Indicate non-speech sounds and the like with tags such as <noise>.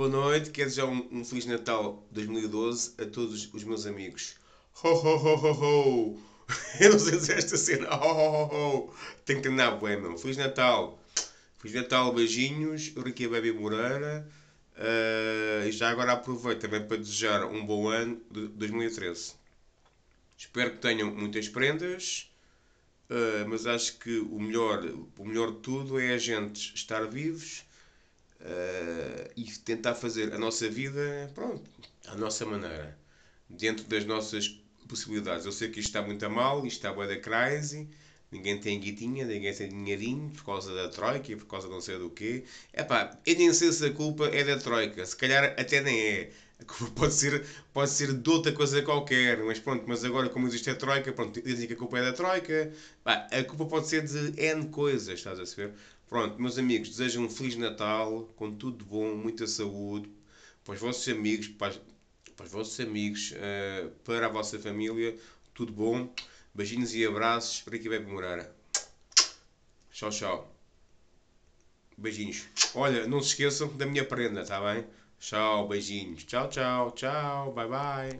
Boa noite, quero desejar um, um, Feliz Natal 2012 a todos os meus amigos. Ho, ho, ho, ho, ho. <laughs> Eu não sei se esta cena. Ho, ho, ho, ho. Tenho que andar, bué, meu. Feliz Natal. Feliz Natal, beijinhos. Ricky Baby Moreira. Uh, e já agora aproveito também para desejar um bom ano de 2013. Espero que tenham muitas prendas. Uh, mas acho que o melhor, o melhor de tudo é a gente estar vivos uh, e tentar fazer a nossa vida, pronto, à nossa maneira, dentro das nossas possibilidades. Eu sei que isto está muito a mal, isto está bué da crise ninguém tem guitinha, ninguém tem dinheirinho por causa da Troika e por causa não sei do quê. Epá, eu nem sei se a culpa é da Troika, se calhar até nem é. <laughs> pode ser, pode ser de outra coisa qualquer, mas pronto, mas agora como existe a Troika, pronto, dizem que a culpa é da Troika, bah, a culpa pode ser de N coisas, estás a saber? Pronto, meus amigos, desejo um Feliz Natal, com tudo de bom, muita saúde, para os vossos amigos, para, para os vossos amigos, uh, para a vossa família, tudo bom, beijinhos e abraços, para aqui vai Moreira. Tchau, tchau. Beijinhos. Olha, não se esqueçam da minha prenda, está bem? Tchau, beijinhos. Tchau, tchau, tchau. Bye, bye.